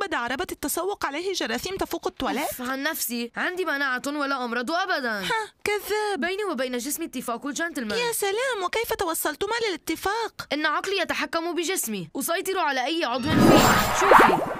بعد عربة التسوق عليه جراثيم تفوق التواليت عن نفسي عندي مناعة ولا أمرض أبدا ها كذاب بيني وبين جسمي اتفاق الجنتلمان يا سلام وكيف توصلتما للاتفاق؟ إن عقلي يتحكم بجسمي أسيطر على أي عضو فيه شوفي